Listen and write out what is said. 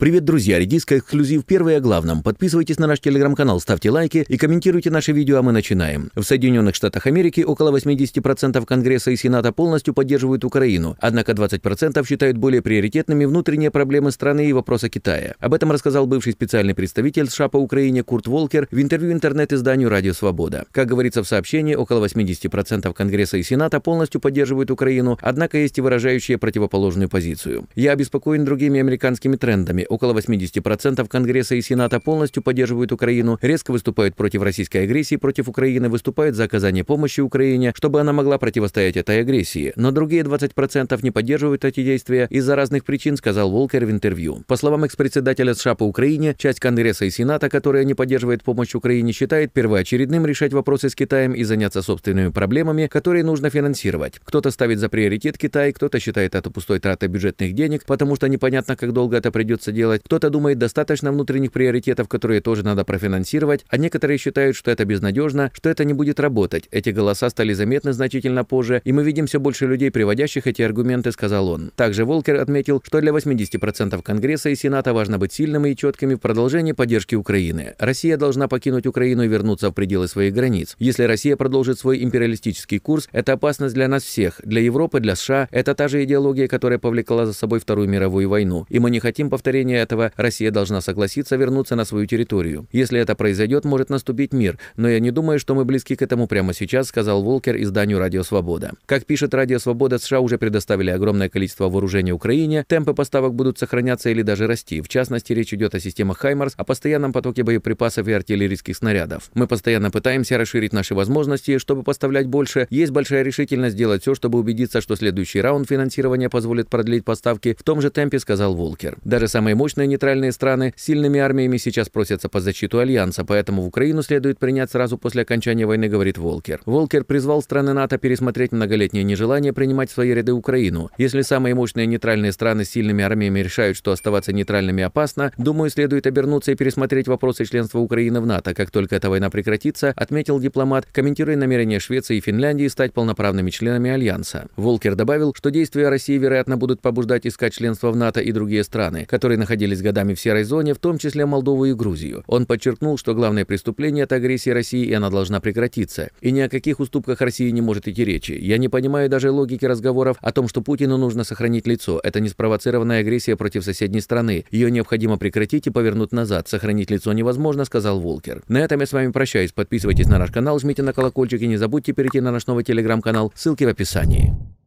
Привет, друзья! Редиска эксклюзив первый о главном. Подписывайтесь на наш телеграм-канал, ставьте лайки и комментируйте наши видео, а мы начинаем. В Соединенных Штатах Америки около 80% Конгресса и Сената полностью поддерживают Украину, однако 20% считают более приоритетными внутренние проблемы страны и вопроса Китая. Об этом рассказал бывший специальный представитель США по Украине Курт Волкер в интервью интернет-изданию «Радио Свобода». Как говорится в сообщении, около 80% Конгресса и Сената полностью поддерживают Украину, однако есть и выражающие противоположную позицию. «Я обеспокоен другими американскими трендами, около 80% Конгресса и Сената полностью поддерживают Украину, резко выступают против российской агрессии против Украины, выступают за оказание помощи Украине, чтобы она могла противостоять этой агрессии. Но другие 20% не поддерживают эти действия из-за разных причин, сказал Волкер в интервью. По словам экс-председателя США по Украине, часть Конгресса и Сената, которая не поддерживает помощь Украине, считает первоочередным решать вопросы с Китаем и заняться собственными проблемами, которые нужно финансировать. Кто-то ставит за приоритет Китай, кто-то считает это пустой тратой бюджетных денег, потому что непонятно, как долго это придется делать, кто-то думает, достаточно внутренних приоритетов, которые тоже надо профинансировать, а некоторые считают, что это безнадежно, что это не будет работать. Эти голоса стали заметны значительно позже, и мы видим все больше людей, приводящих эти аргументы, сказал он. Также Волкер отметил, что для 80% Конгресса и Сената важно быть сильными и четкими в продолжении поддержки Украины. Россия должна покинуть Украину и вернуться в пределы своих границ. Если Россия продолжит свой империалистический курс, это опасность для нас всех, для Европы, для США. Это та же идеология, которая повлекла за собой Вторую мировую войну. И мы не хотим повторения достижения этого Россия должна согласиться вернуться на свою территорию. Если это произойдет, может наступить мир, но я не думаю, что мы близки к этому прямо сейчас, сказал Волкер изданию «Радио Свобода». Как пишет «Радио Свобода», США уже предоставили огромное количество вооружения Украине, темпы поставок будут сохраняться или даже расти. В частности, речь идет о системах «Хаймарс», о постоянном потоке боеприпасов и артиллерийских снарядов. Мы постоянно пытаемся расширить наши возможности, чтобы поставлять больше. Есть большая решительность сделать все, чтобы убедиться, что следующий раунд финансирования позволит продлить поставки в том же темпе, сказал Волкер. Даже самые мощные нейтральные страны сильными армиями сейчас просятся под защиту Альянса, поэтому в Украину следует принять сразу после окончания войны, говорит Волкер. Волкер призвал страны НАТО пересмотреть многолетнее нежелание принимать в свои ряды Украину. Если самые мощные нейтральные страны с сильными армиями решают, что оставаться нейтральными опасно, думаю, следует обернуться и пересмотреть вопросы членства Украины в НАТО, как только эта война прекратится, отметил дипломат, комментируя намерения Швеции и Финляндии стать полноправными членами Альянса. Волкер добавил, что действия России, вероятно, будут побуждать искать членство в НАТО и другие страны, которые находились годами в серой зоне, в том числе Молдову и Грузию. Он подчеркнул, что главное преступление – это агрессия России, и она должна прекратиться. И ни о каких уступках России не может идти речи. Я не понимаю даже логики разговоров о том, что Путину нужно сохранить лицо. Это не спровоцированная агрессия против соседней страны. Ее необходимо прекратить и повернуть назад. Сохранить лицо невозможно, сказал Волкер. На этом я с вами прощаюсь. Подписывайтесь на наш канал, жмите на колокольчик и не забудьте перейти на наш новый телеграм-канал. Ссылки в описании.